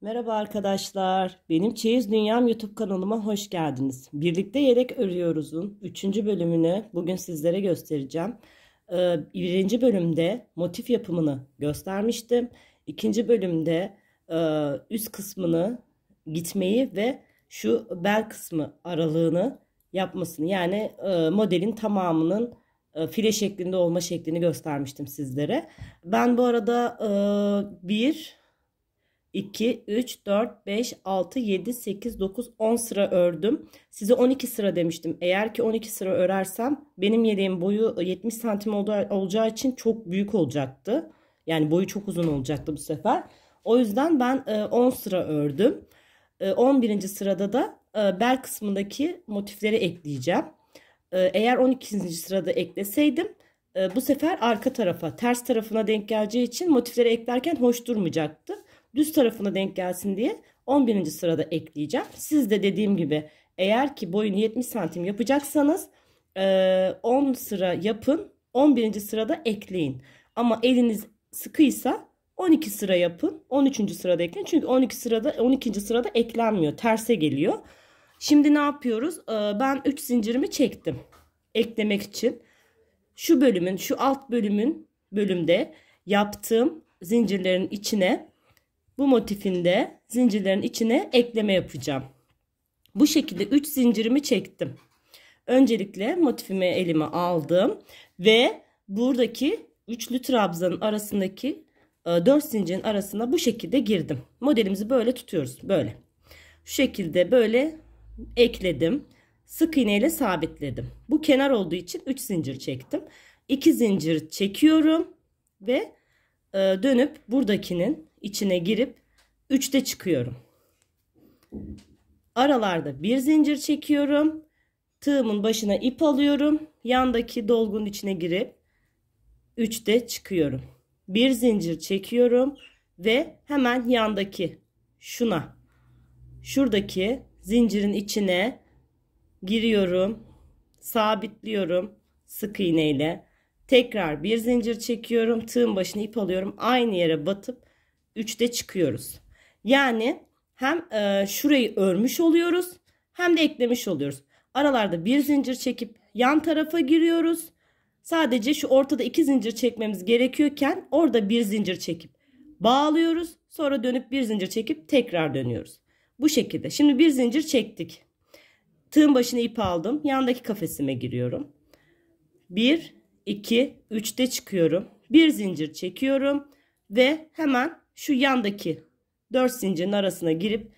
Merhaba arkadaşlar. Benim Çeyiz Dünyam YouTube kanalıma hoş geldiniz. Birlikte yelek örüyoruz'un 3. bölümünü bugün sizlere göstereceğim. Ee, birinci bölümde motif yapımını göstermiştim. İkinci bölümde e, üst kısmını gitmeyi ve şu bel kısmı aralığını yapmasını yani e, modelin tamamının e, file şeklinde olma şeklini göstermiştim sizlere. Ben bu arada 1 e, bir, 2, 3, 4, 5, 6, 7, 8, 9, 10 sıra ördüm. Size 12 sıra demiştim. Eğer ki 12 sıra örersem benim yeleğim boyu 70 santim olacağı için çok büyük olacaktı. Yani boyu çok uzun olacaktı bu sefer. O yüzden ben 10 e, sıra ördüm. 11. E, sırada da e, bel kısmındaki motifleri ekleyeceğim. Eğer 12. sırada ekleseydim bu sefer arka tarafa ters tarafına denk geleceği için motifleri eklerken hoş durmayacaktı düz tarafına denk gelsin diye 11. sırada ekleyeceğim. Siz de dediğim gibi eğer ki boyunu 70 santim yapacaksanız 10 sıra yapın 11. sırada ekleyin. Ama eliniz sıkıysa 12 sıra yapın 13. sırada ekleyin. Çünkü 12 sırada 12. sırada eklenmiyor terse geliyor. Şimdi ne yapıyoruz? Ben 3 zincirimi çektim eklemek için. Şu bölümün şu alt bölümün bölümde yaptığım zincirlerin içine bu motifinde zincirlerin içine ekleme yapacağım. Bu şekilde 3 zincirimi çektim. Öncelikle motifimi elime aldım ve buradaki üçlü trabzanın arasındaki 4 e, zincirin arasına bu şekilde girdim. Modelimizi böyle tutuyoruz. Böyle. Şu şekilde böyle ekledim. Sık iğne ile sabitledim. Bu kenar olduğu için 3 zincir çektim. 2 zincir çekiyorum ve ee, dönüp buradakinin içine girip 3'te çıkıyorum. Aralarda bir zincir çekiyorum. Tığımın başına ip alıyorum. Yandaki dolgun içine girip 3'te çıkıyorum. Bir zincir çekiyorum ve hemen yandaki şuna şuradaki zincirin içine giriyorum. Sabitliyorum sık iğneyle. Tekrar bir zincir çekiyorum. Tığın başına ip alıyorum. Aynı yere batıp 3'te çıkıyoruz. Yani hem e, şurayı örmüş oluyoruz hem de eklemiş oluyoruz. Aralarda bir zincir çekip yan tarafa giriyoruz. Sadece şu ortada iki zincir çekmemiz gerekiyorken orada bir zincir çekip bağlıyoruz. Sonra dönüp bir zincir çekip tekrar dönüyoruz. Bu şekilde. Şimdi bir zincir çektik. Tığın başına ip aldım. Yandaki kafesime giriyorum. 1 2, 3'te çıkıyorum. Bir zincir çekiyorum ve hemen şu yandaki 4 zincirin arasına girip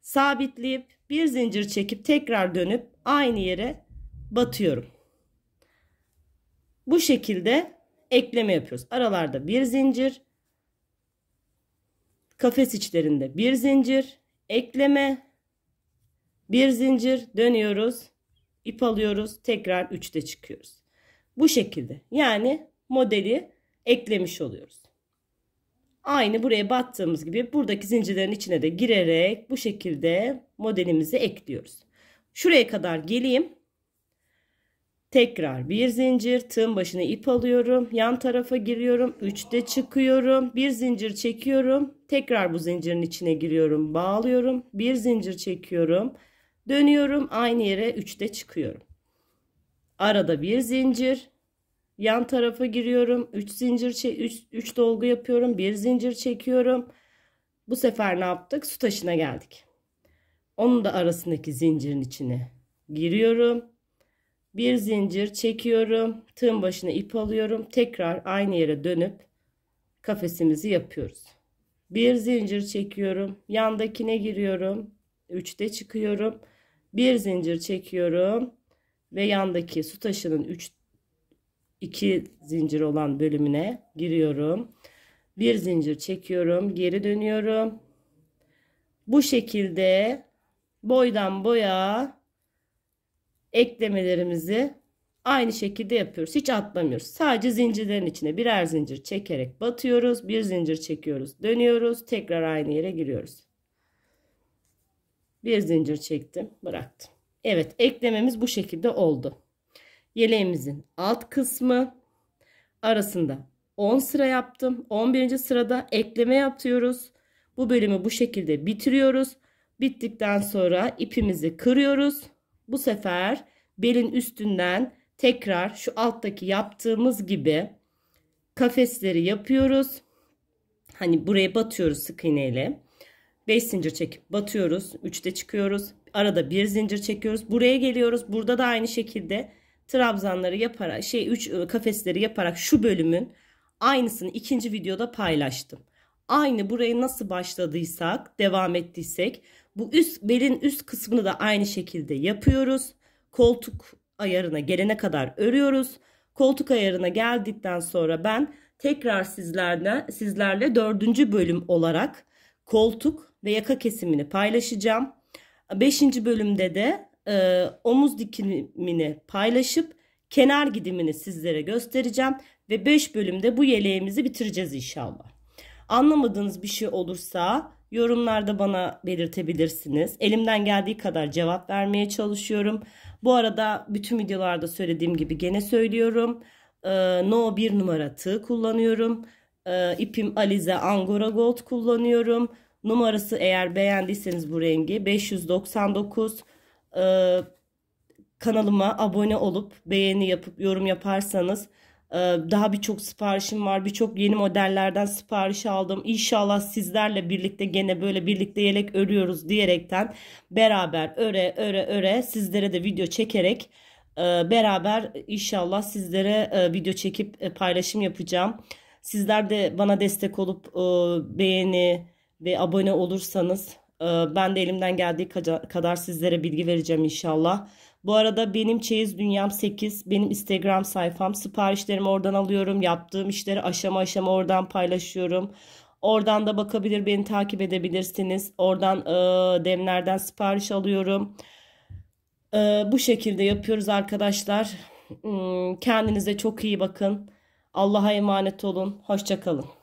sabitleyip bir zincir çekip tekrar dönüp aynı yere batıyorum. Bu şekilde ekleme yapıyoruz. Aralarda bir zincir, kafes içlerinde bir zincir, ekleme, bir zincir dönüyoruz, ip alıyoruz, tekrar 3'te çıkıyoruz. Bu şekilde yani modeli eklemiş oluyoruz. Aynı buraya battığımız gibi buradaki zincirlerin içine de girerek bu şekilde modelimizi ekliyoruz. Şuraya kadar geleyim. Tekrar bir zincir tığın başına ip alıyorum. Yan tarafa giriyorum. üçte çıkıyorum. Bir zincir çekiyorum. Tekrar bu zincirin içine giriyorum. Bağlıyorum. Bir zincir çekiyorum. Dönüyorum. Aynı yere üçte çıkıyorum arada bir zincir yan tarafa giriyorum 3 zincir 3 dolgu yapıyorum bir zincir çekiyorum bu sefer ne yaptık su taşına geldik onun da arasındaki zincirin içine giriyorum bir zincir çekiyorum tığın başına ip alıyorum tekrar aynı yere dönüp kafesimizi yapıyoruz bir zincir çekiyorum yandakine giriyorum 3'te çıkıyorum bir zincir çekiyorum ve yandaki su taşının 3 2 zincir olan bölümüne giriyorum. Bir zincir çekiyorum, geri dönüyorum. Bu şekilde boydan boya eklemelerimizi aynı şekilde yapıyoruz. Hiç atlamıyoruz. Sadece zincirlerin içine birer zincir çekerek batıyoruz. Bir zincir çekiyoruz, dönüyoruz. Tekrar aynı yere giriyoruz. Bir zincir çektim, bıraktım. Evet eklememiz bu şekilde oldu. Yeleğimizin alt kısmı arasında 10 sıra yaptım. 11. sırada ekleme yapıyoruz. Bu bölümü bu şekilde bitiriyoruz. Bittikten sonra ipimizi kırıyoruz. Bu sefer belin üstünden tekrar şu alttaki yaptığımız gibi kafesleri yapıyoruz. Hani buraya batıyoruz sık iğneyle. 5 zincir çekip batıyoruz. 3'te çıkıyoruz. Arada 1 zincir çekiyoruz. Buraya geliyoruz. Burada da aynı şekilde trabzanları yaparak şey 3 e, kafesleri yaparak şu bölümün aynısını ikinci videoda paylaştım. Aynı burayı nasıl başladıysak devam ettiysek bu üst belin üst kısmını da aynı şekilde yapıyoruz. Koltuk ayarına gelene kadar örüyoruz. Koltuk ayarına geldikten sonra ben tekrar sizlerle sizlerle dördüncü bölüm olarak koltuk ve yaka kesimini paylaşacağım. 5. bölümde de e, omuz dikimini paylaşıp kenar gidimini sizlere göstereceğim ve 5 bölümde bu yeleğimizi bitireceğiz inşallah. Anlamadığınız bir şey olursa yorumlarda bana belirtebilirsiniz. Elimden geldiği kadar cevap vermeye çalışıyorum. Bu arada bütün videolarda söylediğim gibi gene söylüyorum. Ee, no 1 numara tığ kullanıyorum. Ee, ipim Alize Angora Gold kullanıyorum. Numarası eğer beğendiyseniz bu rengi 599 e, kanalıma abone olup beğeni yapıp yorum yaparsanız e, daha birçok siparişim var. Birçok yeni modellerden sipariş aldım. İnşallah sizlerle birlikte gene böyle birlikte yelek örüyoruz diyerekten beraber öre öre öre sizlere de video çekerek e, beraber inşallah sizlere e, video çekip e, paylaşım yapacağım. Sizler de bana destek olup e, beğeni, ve abone olursanız e, ben de elimden geldiği kadar sizlere bilgi vereceğim inşallah. Bu arada benim çeyiz dünyam 8. Benim Instagram sayfam. Siparişlerimi oradan alıyorum. Yaptığım işleri aşama aşama oradan paylaşıyorum. Oradan da bakabilir beni takip edebilirsiniz. Oradan e, demlerden sipariş alıyorum. E, bu şekilde yapıyoruz arkadaşlar. Hmm, kendinize çok iyi bakın. Allah'a emanet olun. Hoşçakalın.